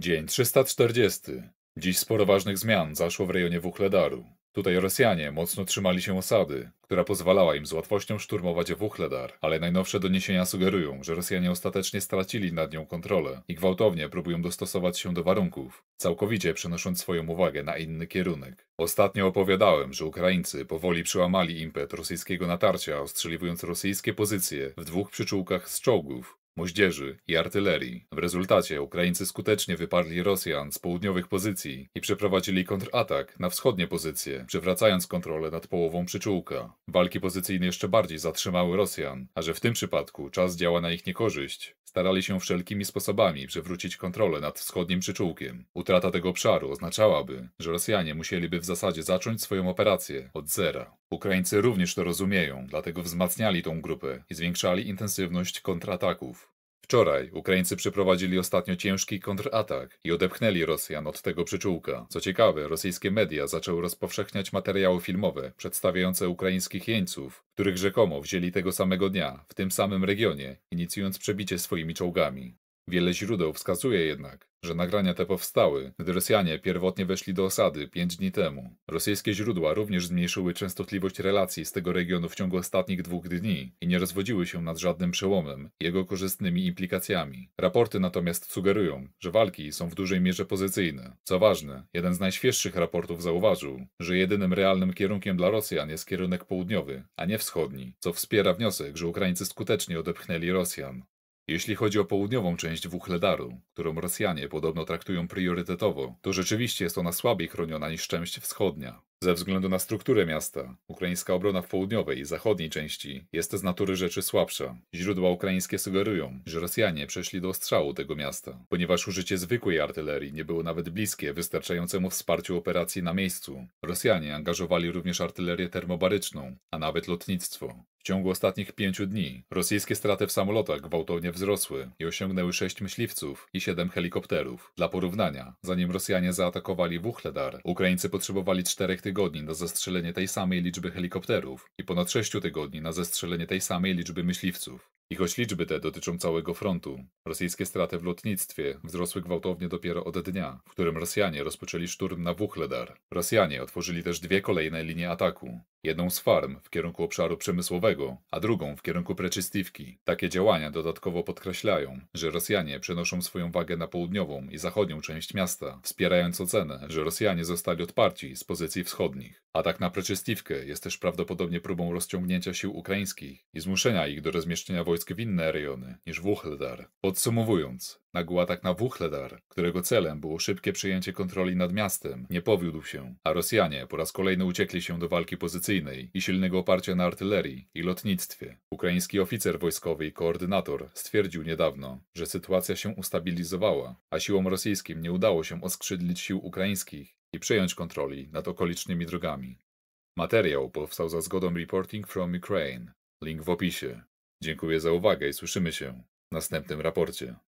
Dzień 340. Dziś sporo ważnych zmian zaszło w rejonie Wuchledaru. Tutaj Rosjanie mocno trzymali się osady, która pozwalała im z łatwością szturmować Wuchledar, ale najnowsze doniesienia sugerują, że Rosjanie ostatecznie stracili nad nią kontrolę i gwałtownie próbują dostosować się do warunków, całkowicie przenosząc swoją uwagę na inny kierunek. Ostatnio opowiadałem, że Ukraińcy powoli przełamali impet rosyjskiego natarcia, ostrzeliwując rosyjskie pozycje w dwóch przyczółkach z czołgów, moździerzy i artylerii. W rezultacie Ukraińcy skutecznie wyparli Rosjan z południowych pozycji i przeprowadzili kontratak na wschodnie pozycje, przywracając kontrolę nad połową przyczółka. Walki pozycyjne jeszcze bardziej zatrzymały Rosjan, a że w tym przypadku czas działa na ich niekorzyść, starali się wszelkimi sposobami przywrócić kontrolę nad wschodnim przyczółkiem. Utrata tego obszaru oznaczałaby, że Rosjanie musieliby w zasadzie zacząć swoją operację od zera. Ukraińcy również to rozumieją, dlatego wzmacniali tą grupę i zwiększali intensywność kontrataków. Wczoraj Ukraińcy przeprowadzili ostatnio ciężki kontratak i odepchnęli Rosjan od tego przyczółka. Co ciekawe, rosyjskie media zaczęły rozpowszechniać materiały filmowe przedstawiające ukraińskich jeńców, których rzekomo wzięli tego samego dnia w tym samym regionie, inicjując przebicie swoimi czołgami. Wiele źródeł wskazuje jednak, że nagrania te powstały, gdy Rosjanie pierwotnie weszli do osady pięć dni temu. Rosyjskie źródła również zmniejszyły częstotliwość relacji z tego regionu w ciągu ostatnich dwóch dni i nie rozwodziły się nad żadnym przełomem, jego korzystnymi implikacjami. Raporty natomiast sugerują, że walki są w dużej mierze pozycyjne. Co ważne, jeden z najświeższych raportów zauważył, że jedynym realnym kierunkiem dla Rosjan jest kierunek południowy, a nie wschodni, co wspiera wniosek, że Ukraińcy skutecznie odepchnęli Rosjan. Jeśli chodzi o południową część Wuchledaru, którą Rosjanie podobno traktują priorytetowo, to rzeczywiście jest ona słabiej chroniona niż część wschodnia. Ze względu na strukturę miasta, ukraińska obrona w południowej i zachodniej części jest z natury rzeczy słabsza. Źródła ukraińskie sugerują, że Rosjanie przeszli do ostrzału tego miasta, ponieważ użycie zwykłej artylerii nie było nawet bliskie wystarczającemu wsparciu operacji na miejscu. Rosjanie angażowali również artylerię termobaryczną, a nawet lotnictwo. W ciągu ostatnich pięciu dni rosyjskie straty w samolotach gwałtownie wzrosły i osiągnęły sześć myśliwców i siedem helikopterów. Dla porównania, zanim Rosjanie zaatakowali Wuchledar, Ukraińcy potrzebowali czterech tysięcy tygodni na zestrzelenie tej samej liczby helikopterów i ponad 6 tygodni na zestrzelenie tej samej liczby myśliwców. I choć liczby te dotyczą całego frontu, rosyjskie straty w lotnictwie wzrosły gwałtownie dopiero od dnia, w którym Rosjanie rozpoczęli szturm na Wuchledar. Rosjanie otworzyli też dwie kolejne linie ataku. Jedną z farm w kierunku obszaru przemysłowego, a drugą w kierunku Preczystywki. Takie działania dodatkowo podkreślają, że Rosjanie przenoszą swoją wagę na południową i zachodnią część miasta, wspierając ocenę, że Rosjanie zostali odparci z pozycji wschodnich. Atak na Preczystywkę jest też prawdopodobnie próbą rozciągnięcia sił ukraińskich i zmuszenia ich do rozmieszczenia wojsk w inne rejony niż Wuchledar. Podsumowując, nagły atak na Wuchledar, którego celem było szybkie przejęcie kontroli nad miastem, nie powiódł się, a Rosjanie po raz kolejny uciekli się do walki pozycyjnej i silnego oparcia na artylerii i lotnictwie. Ukraiński oficer wojskowy i koordynator stwierdził niedawno, że sytuacja się ustabilizowała, a siłom rosyjskim nie udało się oskrzydlić sił ukraińskich i przejąć kontroli nad okolicznymi drogami. Materiał powstał za zgodą Reporting from Ukraine. Link w opisie. Dziękuję za uwagę i słyszymy się w następnym raporcie.